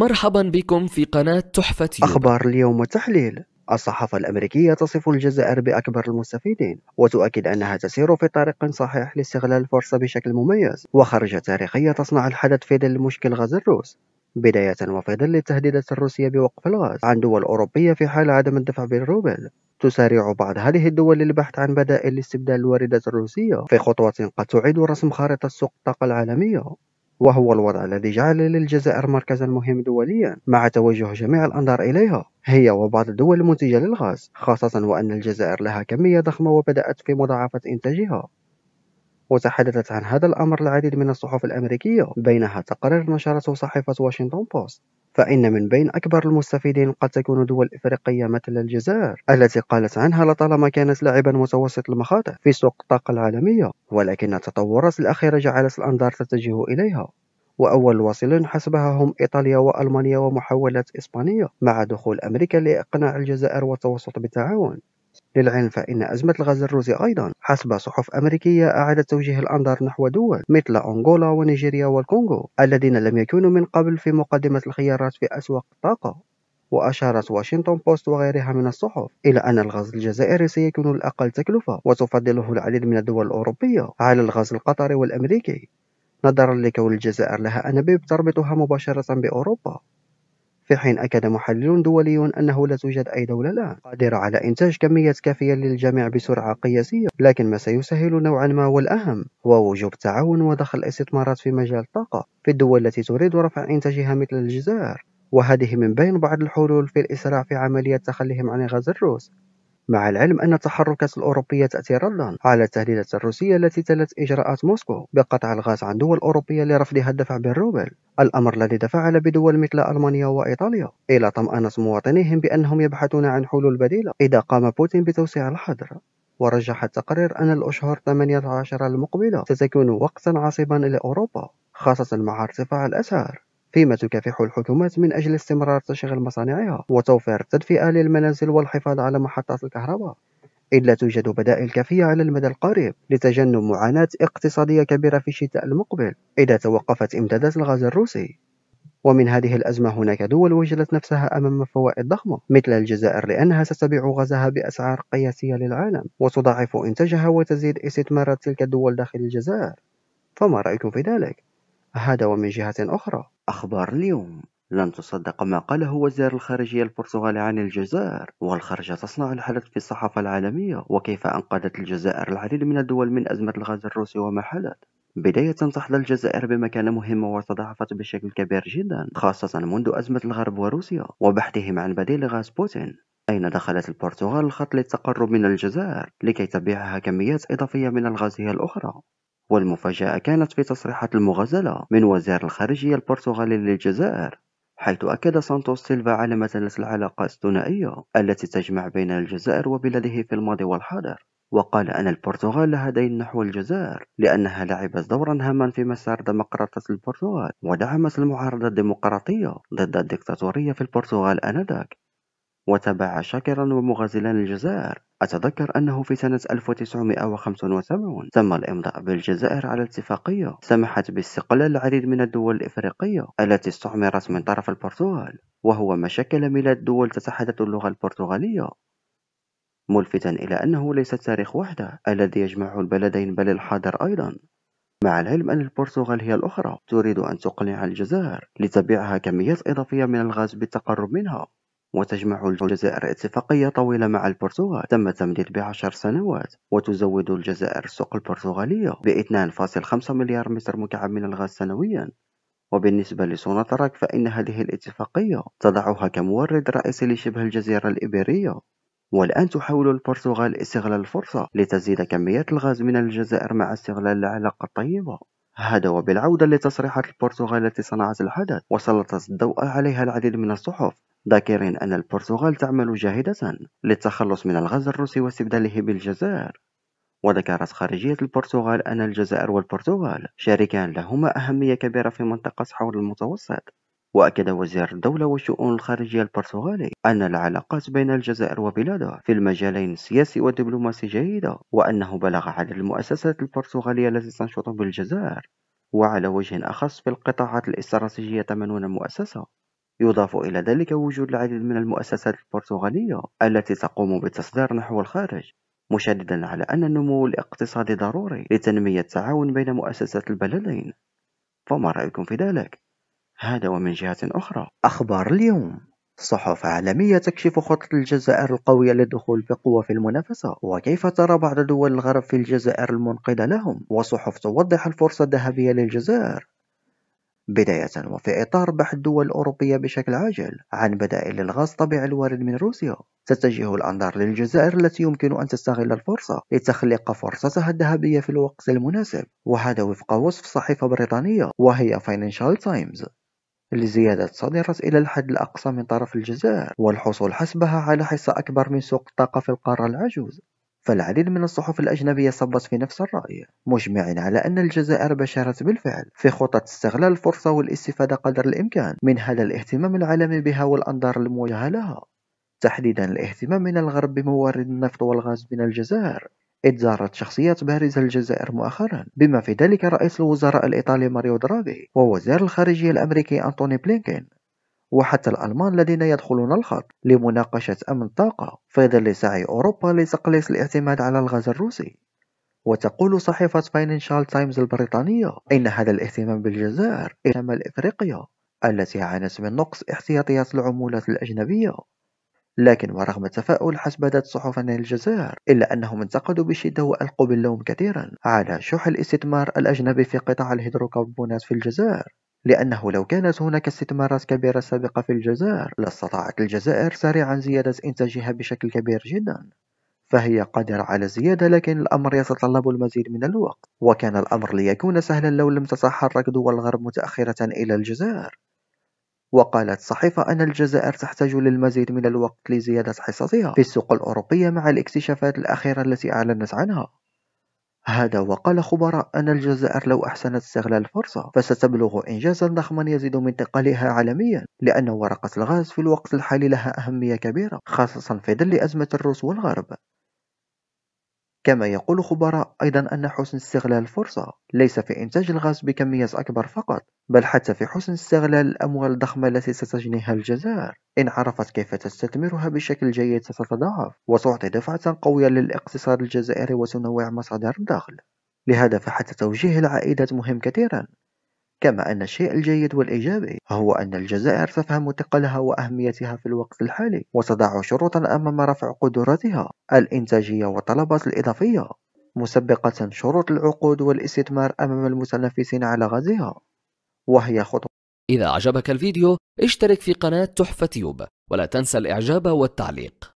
مرحبا بكم في قناة تحفة يوبا. أخبار اليوم وتحليل الصحافة الأمريكية تصف الجزائر بأكبر المستفيدين وتؤكد أنها تسير في طريق صحيح لاستغلال الفرصة بشكل مميز وخرجة تاريخية تصنع الحدث في ظل مشكل غاز الروس بداية وفي ظل التهديدات الروسية بوقف الغاز عن دول أوروبية في حال عدم الدفع بالروبل تسارع بعض هذه الدول للبحث عن بدائل لاستبدال الواردات الروسية في خطوة قد تعيد رسم خارطة سوق الطاقة العالمية وهو الوضع الذي جعل للجزائر مركزا مهما دوليا مع توجه جميع الأنظار إليها هي وبعض الدول المنتجة للغاز خاصة وأن الجزائر لها كمية ضخمة وبدأت في مضاعفة إنتاجها وتحدثت عن هذا الأمر العديد من الصحف الأمريكية بينها تقرير نشرته صحيفة واشنطن بوست فإن من بين أكبر المستفيدين قد تكون دول إفريقية مثل الجزائر التي قالت عنها لطالما كانت لاعبا متوسط المخاطر في سوق الطاقة العالمية ولكن التطورات الأخيرة جعلت الأنظار تتجه إليها وأول واصل حسبها هم إيطاليا وألمانيا ومحاولات إسبانيا مع دخول أمريكا لإقناع الجزائر والتوسط بالتعاون للعلم فإن أزمة الغاز الروسي أيضا حسب صحف أمريكية أعادت توجيه الأنظار نحو دول مثل أنغولا ونيجيريا والكونغو الذين لم يكونوا من قبل في مقدمة الخيارات في أسواق الطاقة وأشارت واشنطن بوست وغيرها من الصحف إلى أن الغاز الجزائري سيكون الأقل تكلفة وتفضله العديد من الدول الأوروبية على الغاز القطري والأمريكي نظرا لكون الجزائر لها أنابيب تربطها مباشرة بأوروبا في حين أكد محلل دولي أنه لا توجد أي دولة الآن قادرة على إنتاج كميات كافية للجميع بسرعة قياسية لكن ما سيسهل نوعا ما والأهم هو وجوب التعاون ودخل الاستثمارات في مجال الطاقة في الدول التي تريد رفع إنتاجها مثل الجزائر وهذه من بين بعض الحلول في الإسراع في عملية تخليهم عن غاز الروس مع العلم أن التحركات الأوروبية تأتي ردا على التهديدات الروسية التي تلت إجراءات موسكو بقطع الغاز عن دول أوروبية لرفضها الدفع بالروبل الأمر الذي دفع بدول مثل ألمانيا وإيطاليا إلى طمأنة مواطنيهم بأنهم يبحثون عن حلول بديلة إذا قام بوتين بتوسيع الحظر ورجح التقرير أن الأشهر 18 المقبلة ستكون وقتا عصيبا لأوروبا خاصة مع ارتفاع الأسعار فيما تكافح الحكومات من أجل استمرار تشغيل مصانعها وتوفير التدفئة للمنازل والحفاظ على محطات الكهرباء إذ لا توجد بدائل كافية على المدى القريب لتجنب معاناة اقتصادية كبيرة في الشتاء المقبل إذا توقفت إمدادات الغاز الروسي ومن هذه الأزمة هناك دول وجدت نفسها أمام فوائد ضخمة مثل الجزائر لأنها ستبيع غازها بأسعار قياسية للعالم وتضاعف إنتاجها وتزيد استثمارات تلك الدول داخل الجزائر فما رأيكم في ذلك؟ هذا ومن جهة أخرى أخبار اليوم لن تصدق ما قاله وزير الخارجية البرتغالي عن الجزائر والخرجة تصنع الحدث في الصحافة العالمية وكيف أنقذت الجزائر العديد من الدول من أزمة الغاز الروسي وما حدث بداية تحظى الجزائر بمكانة مهمة وتضاعفت بشكل كبير جدا خاصة منذ أزمة الغرب وروسيا وبحثهم عن بديل غاز بوتين أين دخلت البرتغال الخط للتقرب من الجزائر لكي تبيعها كميات إضافية من الغازية الأخرى والمفاجأة كانت في تصريحات المغازلة من وزير الخارجية البرتغالي للجزائر حيث أكد سانتوس سيلفا على مسألة العلاقة الثنائية التي تجمع بين الجزائر وبلاده في الماضي والحاضر وقال أن البرتغال لها دين نحو الجزائر لأنها لعبت دورا هاما في مسار ديمقراطية البرتغال ودعمت المعارضة الديمقراطية ضد الدكتاتورية في البرتغال آنذاك وتابع شاكرا ومغازلا الجزائر أتذكر أنه في سنة 1975 تم الإمضاء بالجزائر على اتفاقية سمحت باستقلال العديد من الدول الإفريقية التي استعمرت من طرف البرتغال وهو ما شكل ميلاد دول تتحدث اللغة البرتغالية ملفتا إلى أنه ليس التاريخ وحده الذي يجمع البلدين بل الحاضر أيضا مع العلم أن البرتغال هي الأخرى تريد أن تقنع الجزائر لتبيعها كميات إضافية من الغاز بالتقرب منها وتجمع الجزائر اتفاقية طويلة مع البرتغال تم تمديد بعشر سنوات وتزود الجزائر السوق البرتغالية ب 2.5 مليار متر مكعب من الغاز سنويا وبالنسبة لسوناطراك فإن هذه الاتفاقية تضعها كمورد رئيسي لشبه الجزيرة الإيبيرية والآن تحاول البرتغال استغلال الفرصة لتزيد كميات الغاز من الجزائر مع استغلال العلاقة الطيبة هذا وبالعودة لتصريحات البرتغال التي صنعت الحدث وسلطت الضوء عليها العديد من الصحف ذاكرين أن البرتغال تعمل جاهدة للتخلص من الغاز الروسي واستبداله بالجزائر وذكرت خارجية البرتغال أن الجزائر والبرتغال شريكان لهما أهمية كبيرة في منطقة حول المتوسط وأكد وزير الدولة والشؤون الخارجية البرتغالي أن العلاقات بين الجزائر وبلاده في المجالين السياسي والدبلوماسي جيدة وأنه بلغ عدد المؤسسات البرتغالية التي تنشط بالجزائر وعلى وجه أخص في القطاعات الاستراتيجية 80 مؤسسة يضاف إلى ذلك وجود العديد من المؤسسات البرتغالية التي تقوم بالتصدير نحو الخارج مشددا على أن النمو الاقتصادي ضروري لتنمية التعاون بين مؤسسات البلدين فما رأيكم في ذلك؟ هذا ومن جهة أخرى أخبار اليوم صحف عالمية تكشف خطة الجزائر القوية للدخول بقوة في المنافسة وكيف ترى بعض دول الغرب في الجزائر المنقذة لهم وصحف توضح الفرصة الذهبية للجزائر بداية وفي إطار بحث دول أوروبية بشكل عاجل عن بدائل للغاز طبيعي الوارد من روسيا تتجه الأنظار للجزائر التي يمكن أن تستغل الفرصة لتخلق فرصتها الذهبية في الوقت المناسب وهذا وفق وصف صحيفة بريطانية وهي فاينانشال تايمز لزياده صادره إلى الحد الأقصى من طرف الجزائر والحصول حسبها على حصة أكبر من سوق الطاقة في القارة العجوز فالعديد من الصحف الأجنبية صبت في نفس الرأي مجمعين على أن الجزائر بشرت بالفعل في خطه استغلال الفرصة والاستفادة قدر الإمكان من هذا الاهتمام العالمي بها والأنظار الموجهة لها تحديدا الاهتمام من الغرب بموارد النفط والغاز من الجزائر إذ زارت شخصيات بارزة الجزائر مؤخرا بما في ذلك رئيس الوزراء الإيطالي ماريو دراغي ووزير الخارجية الأمريكي أنتوني بلينكين وحتى الألمان الذين يدخلون الخط لمناقشة أمن الطاقة في ظل سعي أوروبا لتقليص الاعتماد على الغاز الروسي وتقول صحيفة فاينانشال تايمز البريطانية إن هذا الاهتمام بالجزائر شمال إفريقيا التي عانت من نقص احتياطيات العمولات الأجنبية لكن ورغم التفاؤل حسب ذات صحف الجزائر إلا أنهم انتقدوا بشدة وألقوا باللوم كثيرا على شح الاستثمار الأجنبي في قطاع الهيدروكربونات في الجزائر لأنه لو كانت هناك استثمارات كبيرة سابقة في الجزائر لاستطاعت الجزائر سريعا زيادة إنتاجها بشكل كبير جدا فهي قادرة على الزيادة لكن الأمر يتطلب المزيد من الوقت وكان الأمر ليكون سهلا لو لم تتحرك دول الغرب متأخرة إلى الجزائر وقالت صحيفة أن الجزائر تحتاج للمزيد من الوقت لزيادة حصتها في السوق الأوروبية مع الاكتشافات الأخيرة التي أعلنت عنها هذا وقال خبراء أن الجزائر لو أحسنت استغلال الفرصة فستبلغ إنجازا ضخما يزيد من تقالها عالميا لأن ورقة الغاز في الوقت الحالي لها أهمية كبيرة خاصة في ظل أزمة الروس والغرب كما يقول خبراء أيضا أن حسن استغلال الفرصة ليس في إنتاج الغاز بكميات أكبر فقط بل حتى في حسن استغلال الأموال الضخمة التي ستجنيها الجزائر إن عرفت كيف تستثمرها بشكل جيد ستتضاعف وتعطي دفعة قوية للاقتصاد الجزائري وتنوع مصادر الدخل لهذا فحتى توجيه العائدات مهم كثيرا كما أن الشيء الجيد والإيجابي هو أن الجزائر تفهم ثقلها وأهميتها في الوقت الحالي وتضع شروطا أمام رفع قدراتها الإنتاجية والطلبات الإضافية مسبقة شروط العقود والاستثمار أمام المتنافسين على غازها وهي خطوة إذا أعجبك الفيديو اشترك في قناة تحفة تيوب ولا تنسى الإعجاب والتعليق